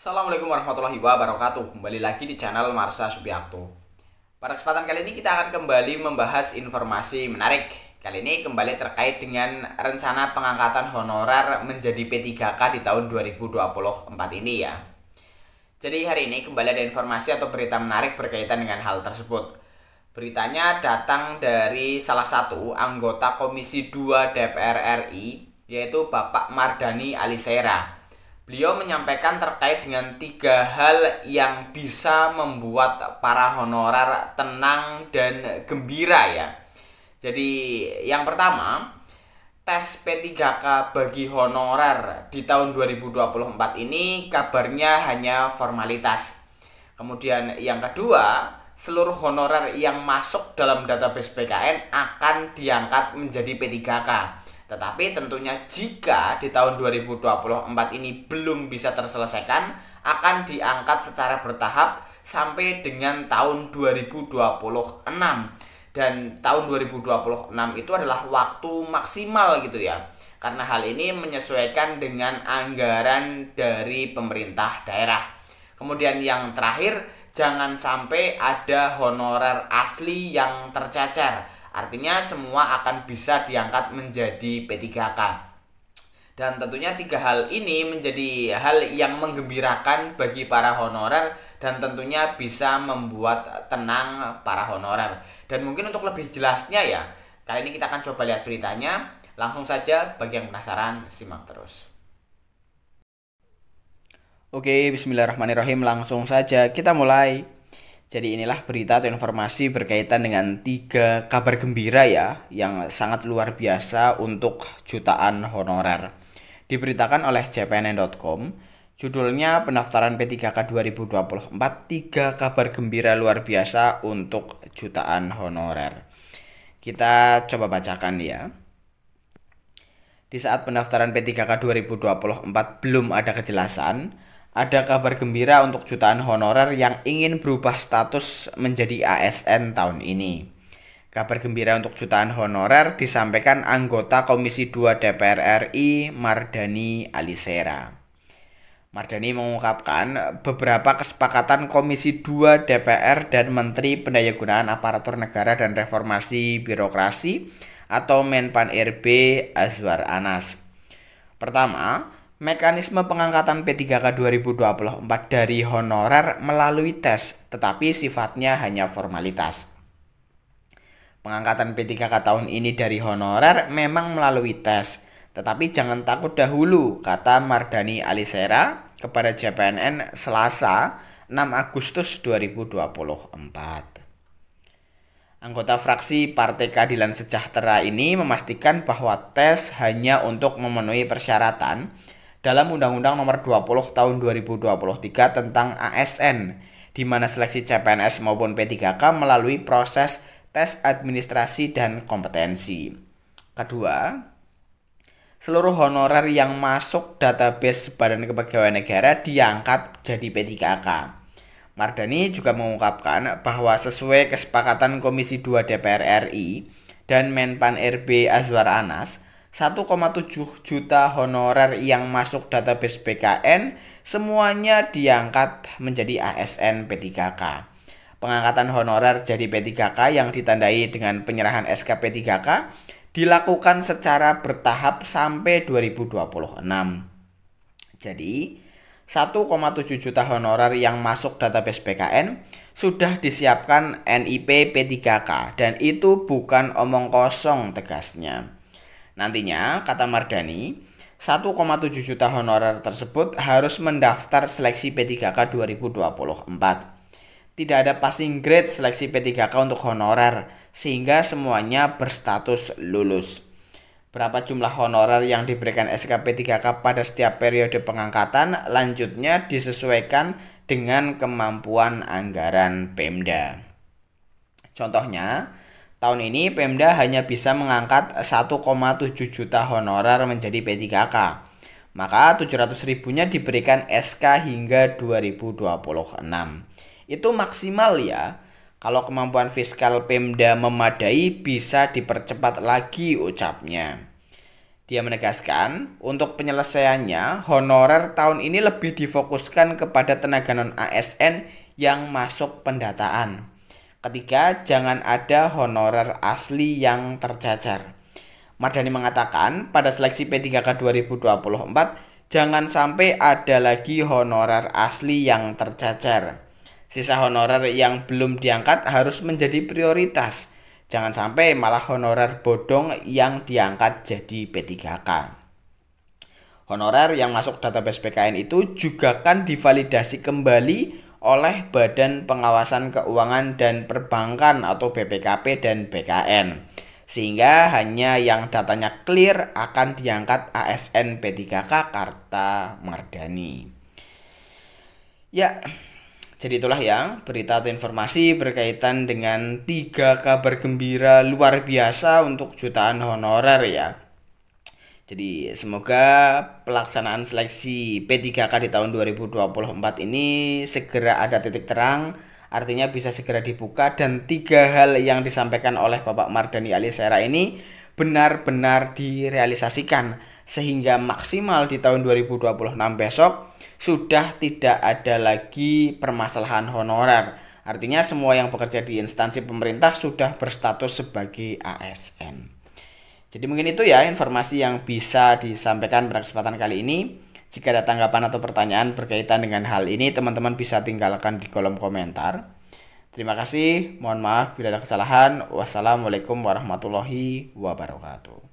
Assalamualaikum warahmatullahi wabarakatuh Kembali lagi di channel Marsa Subiakto Pada kesempatan kali ini kita akan kembali membahas informasi menarik Kali ini kembali terkait dengan rencana pengangkatan honorer menjadi P3K di tahun 2024 ini ya Jadi hari ini kembali ada informasi atau berita menarik berkaitan dengan hal tersebut Beritanya datang dari salah satu anggota Komisi 2 DPR RI yaitu Bapak Mardani Alisera Beliau menyampaikan terkait dengan tiga hal yang bisa membuat para honorer tenang dan gembira ya. Jadi yang pertama, tes P3K bagi honorer di tahun 2024 ini kabarnya hanya formalitas. Kemudian yang kedua, seluruh honorer yang masuk dalam database PKN akan diangkat menjadi P3K. Tetapi tentunya jika di tahun 2024 ini belum bisa terselesaikan, akan diangkat secara bertahap sampai dengan tahun 2026. Dan tahun 2026 itu adalah waktu maksimal gitu ya. Karena hal ini menyesuaikan dengan anggaran dari pemerintah daerah. Kemudian yang terakhir, jangan sampai ada honorer asli yang tercecer Artinya semua akan bisa diangkat menjadi P3K. Dan tentunya tiga hal ini menjadi hal yang menggembirakan bagi para honorer dan tentunya bisa membuat tenang para honorer. Dan mungkin untuk lebih jelasnya ya, kali ini kita akan coba lihat beritanya. Langsung saja bagi yang penasaran simak terus. Oke, bismillahirrahmanirrahim. Langsung saja kita mulai. Jadi inilah berita atau informasi berkaitan dengan tiga kabar gembira ya yang sangat luar biasa untuk jutaan honorer. Diberitakan oleh cpn.com, judulnya pendaftaran P3K 2024 tiga kabar gembira luar biasa untuk jutaan honorer. Kita coba bacakan ya. Di saat pendaftaran P3K 2024 belum ada kejelasan, ada kabar gembira untuk jutaan honorer yang ingin berubah status menjadi ASN tahun ini. Kabar gembira untuk jutaan honorer disampaikan anggota Komisi 2 DPR RI Mardani Alisera. Mardani mengungkapkan beberapa kesepakatan Komisi 2 DPR dan Menteri Pendayagunaan Aparatur Negara dan Reformasi Birokrasi atau Menpan RB Azwar Anas. Pertama, Mekanisme pengangkatan P3K 2024 dari honorer melalui tes, tetapi sifatnya hanya formalitas. Pengangkatan P3K tahun ini dari honorer memang melalui tes, tetapi jangan takut dahulu, kata Mardani Alisera kepada JPNN Selasa 6 Agustus 2024. Anggota fraksi Partai Keadilan Sejahtera ini memastikan bahwa tes hanya untuk memenuhi persyaratan dalam Undang-Undang Nomor 20 Tahun 2023 tentang ASN, di mana seleksi CPNS maupun P3K melalui proses tes administrasi dan kompetensi. Kedua, seluruh honorer yang masuk database Badan Kepegawaian Negara diangkat jadi P3K. Mardani juga mengungkapkan bahwa sesuai kesepakatan Komisi 2 DPR RI dan Menpan RB Azwar Anas, 1,7 juta honorer yang masuk database BKN semuanya diangkat menjadi ASN P3K. Pengangkatan honorer jadi P3K yang ditandai dengan penyerahan SK P3K dilakukan secara bertahap sampai 2026. Jadi, 1,7 juta honorer yang masuk database BKN sudah disiapkan NIP P3K dan itu bukan omong kosong tegasnya. Nantinya, kata Mardani, 1,7 juta honorer tersebut harus mendaftar seleksi P3K 2024. Tidak ada passing grade seleksi P3K untuk honorer, sehingga semuanya berstatus lulus. Berapa jumlah honorer yang diberikan SKP3K pada setiap periode pengangkatan lanjutnya disesuaikan dengan kemampuan anggaran Pemda. Contohnya, Tahun ini Pemda hanya bisa mengangkat 1,7 juta honorer menjadi P3K. Maka 700 ribunya diberikan SK hingga 2026. Itu maksimal ya. Kalau kemampuan fiskal Pemda memadai bisa dipercepat lagi ucapnya. Dia menegaskan, untuk penyelesaiannya, honorer tahun ini lebih difokuskan kepada tenaga non-ASN yang masuk pendataan. Ketiga, jangan ada honorer asli yang terjajar. Mardani mengatakan, pada seleksi P3K 2024, jangan sampai ada lagi honorer asli yang terjajar. Sisa honorer yang belum diangkat harus menjadi prioritas. Jangan sampai malah honorer bodong yang diangkat jadi P3K. Honorer yang masuk database PKN itu juga kan divalidasi kembali oleh Badan Pengawasan Keuangan dan Perbankan atau BPKP dan BKN. Sehingga hanya yang datanya clear akan diangkat ASN P3K Karta Mardani. Ya, jadi itulah ya berita atau informasi berkaitan dengan tiga kabar gembira luar biasa untuk jutaan honorer ya. Jadi semoga pelaksanaan seleksi P3K di tahun 2024 ini segera ada titik terang, artinya bisa segera dibuka dan tiga hal yang disampaikan oleh Bapak Mardani Alisera ini benar-benar direalisasikan sehingga maksimal di tahun 2026 besok sudah tidak ada lagi permasalahan honorer. Artinya semua yang bekerja di instansi pemerintah sudah berstatus sebagai ASN. Jadi mungkin itu ya informasi yang bisa disampaikan pada kesempatan kali ini. Jika ada tanggapan atau pertanyaan berkaitan dengan hal ini, teman-teman bisa tinggalkan di kolom komentar. Terima kasih, mohon maaf bila ada kesalahan. Wassalamualaikum warahmatullahi wabarakatuh.